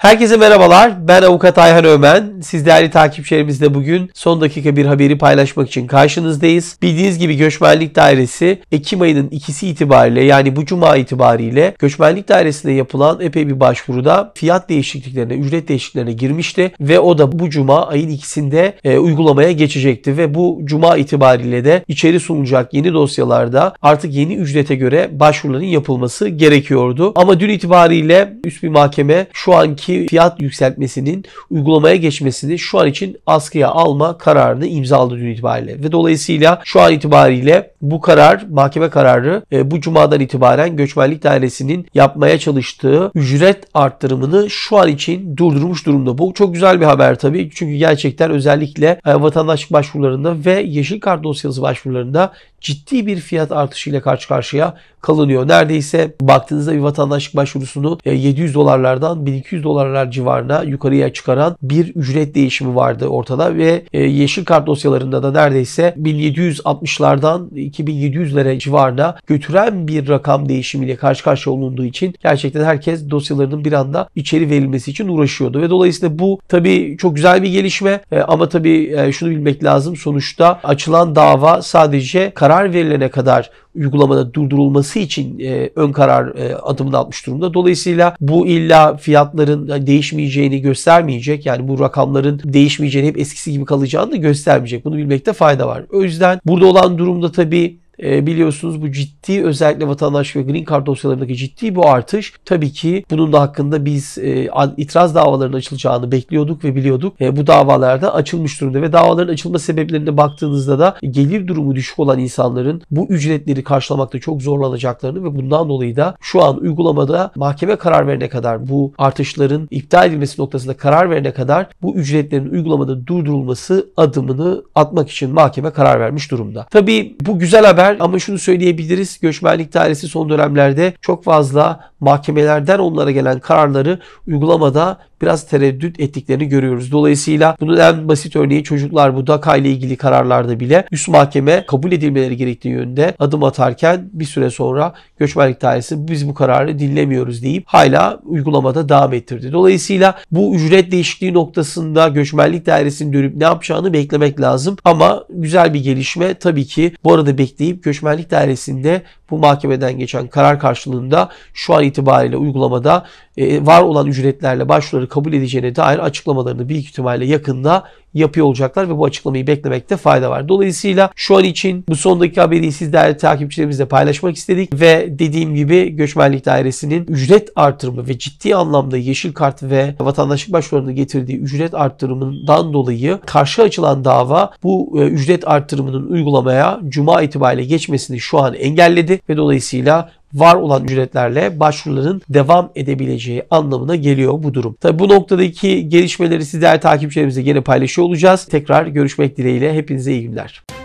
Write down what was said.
Herkese merhabalar. Ben Avukat Ayhan Ömen. Siz değerli takipçilerimizle bugün son dakika bir haberi paylaşmak için karşınızdayız. Bildiğiniz gibi Göçmenlik Dairesi Ekim ayının ikisi itibariyle yani bu cuma itibariyle Göçmenlik Dairesi'ne yapılan epey bir başvuruda fiyat değişikliklerine, ücret değişikliklerine girmişti ve o da bu cuma ayın ikisinde e, uygulamaya geçecekti ve bu cuma itibariyle de içeri sunulacak yeni dosyalarda artık yeni ücrete göre başvuruların yapılması gerekiyordu. Ama dün itibariyle üst bir mahkeme şu anki Aralık'taki fiyat yükseltmesinin uygulamaya geçmesini şu an için askıya alma kararını imzaladı dün itibariyle. Ve dolayısıyla şu an itibariyle bu karar, mahkeme kararı e, bu cumadan itibaren göçmenlik dairesinin yapmaya çalıştığı ücret arttırımını şu an için durdurmuş durumda. Bu çok güzel bir haber tabii. Çünkü gerçekten özellikle e, vatandaşlık başvurularında ve yeşil kart dosyası başvurularında ciddi bir fiyat artışıyla karşı karşıya kalınıyor. Neredeyse baktığınızda bir vatandaşlık başvurusunu 700 e, dolarlardan 1200 dolar dolarlar civarına yukarıya çıkaran bir ücret değişimi vardı ortada ve e, yeşil kart dosyalarında da neredeyse 1760'lardan 2700'lere civarına götüren bir rakam değişimiyle karşı karşıya olunduğu için gerçekten herkes dosyalarının bir anda içeri verilmesi için uğraşıyordu ve dolayısıyla bu tabi çok güzel bir gelişme e, ama tabi e, şunu bilmek lazım sonuçta açılan dava sadece karar verilene kadar uygulamada durdurulması için e, ön karar e, adımını atmış durumda. Dolayısıyla bu illa fiyatların e, değişmeyeceğini göstermeyecek. Yani bu rakamların değişmeyeceğini hep eskisi gibi kalacağını da göstermeyecek. Bunu bilmekte fayda var. O yüzden burada olan durumda tabii e, biliyorsunuz bu ciddi özellikle vatandaş ve green card dosyalarındaki ciddi bu artış tabii ki bunun da hakkında biz e, itiraz davalarının açılacağını bekliyorduk ve biliyorduk. E, bu davalarda açılmış durumda ve davaların açılma sebeplerine baktığınızda da gelir durumu düşük olan insanların bu ücretleri karşılamakta çok zorlanacaklarını ve bundan dolayı da şu an uygulamada mahkeme karar verene kadar bu artışların iptal edilmesi noktasında karar verene kadar bu ücretlerin uygulamada durdurulması adımını atmak için mahkeme karar vermiş durumda. Tabii bu güzel haber göçmenler ama şunu söyleyebiliriz. Göçmenlik dairesi son dönemlerde çok fazla mahkemelerden onlara gelen kararları uygulamada biraz tereddüt ettiklerini görüyoruz. Dolayısıyla bunun en basit örneği çocuklar bu DAKA ile ilgili kararlarda bile üst mahkeme kabul edilmeleri gerektiği yönünde adım atarken bir süre sonra göçmenlik dairesi biz bu kararı dinlemiyoruz deyip hala uygulamada devam ettirdi. Dolayısıyla bu ücret değişikliği noktasında göçmenlik dairesinin dönüp ne yapacağını beklemek lazım. Ama güzel bir gelişme tabii ki bu arada bekleyip Türk Göçmenlik Dairesi'nde bu mahkemeden geçen karar karşılığında şu an itibariyle uygulamada e, var olan ücretlerle başvuruları kabul edeceğine dair açıklamalarını büyük ihtimalle yakında yapıyor olacaklar ve bu açıklamayı beklemekte fayda var. Dolayısıyla şu an için bu son dakika haberi sizlerle değerli takipçilerimizle paylaşmak istedik ve dediğim gibi Göçmenlik Dairesi'nin ücret artırımı ve ciddi anlamda yeşil kart ve vatandaşlık başvurularını getirdiği ücret artırımından dolayı karşı açılan dava bu e, ücret artırımının uygulamaya cuma itibariyle hale geçmesini şu an engelledi ve dolayısıyla var olan ücretlerle başvuruların devam edebileceği anlamına geliyor bu durum. Tabi bu noktadaki gelişmeleri sizler takipçilerimize gene paylaşıyor olacağız. Tekrar görüşmek dileğiyle hepinize iyi günler.